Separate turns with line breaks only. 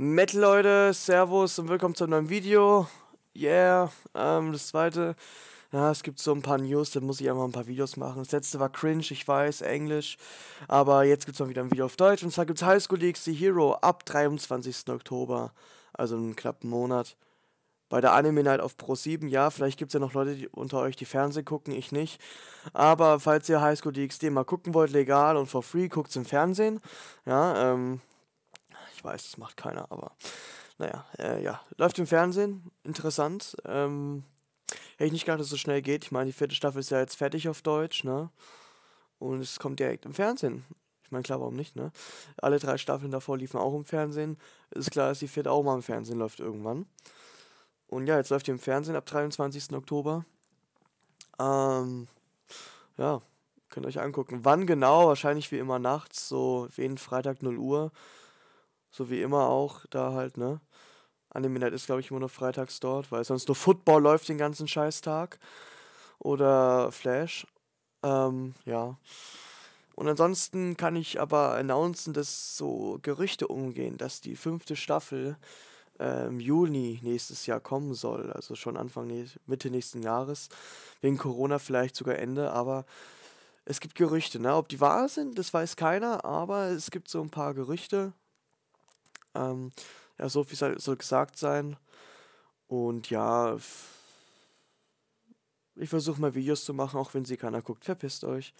metal Leute, Servus und willkommen zu einem neuen Video. Yeah, ähm, das zweite. Ja, es gibt so ein paar News, da muss ich einfach ein paar Videos machen. Das letzte war cringe, ich weiß, Englisch. Aber jetzt gibt es mal wieder ein Video auf Deutsch. Und zwar gibt es High School League The Hero ab 23. Oktober. Also in einem knappen Monat. Bei der Anime Night auf Pro 7, ja, vielleicht gibt es ja noch Leute die unter euch, die Fernsehen gucken, ich nicht. Aber falls ihr High School DxD mal gucken wollt, legal und for free, guckt's im Fernsehen. Ja, ähm, ich weiß, das macht keiner, aber naja, äh, ja. Läuft im Fernsehen, interessant. Ähm, hätte ich nicht gedacht, dass es so schnell geht. Ich meine, die vierte Staffel ist ja jetzt fertig auf Deutsch, ne? Und es kommt direkt im Fernsehen. Ich meine, klar, warum nicht, ne? Alle drei Staffeln davor liefen auch im Fernsehen. Ist klar, dass die vierte auch mal im Fernsehen läuft irgendwann. Und ja, jetzt läuft die im Fernsehen ab 23. Oktober. Ähm, ja, könnt ihr euch angucken. Wann genau? Wahrscheinlich wie immer nachts, so jeden Freitag 0 Uhr. So wie immer auch da halt, ne? Anime Night ist, glaube ich, immer nur freitags dort, weil sonst nur Football läuft den ganzen Scheißtag. Oder Flash. Ähm, ja. Und ansonsten kann ich aber announcen, dass so Gerüchte umgehen, dass die fünfte Staffel äh, im Juni nächstes Jahr kommen soll. Also schon Anfang, Mitte nächsten Jahres. Wegen Corona vielleicht sogar Ende, aber es gibt Gerüchte. Ne? Ob die wahr sind, das weiß keiner, aber es gibt so ein paar Gerüchte ähm, ja, so viel halt soll gesagt sein. Und ja, ich versuche mal Videos zu machen, auch wenn sie keiner guckt. Verpisst euch.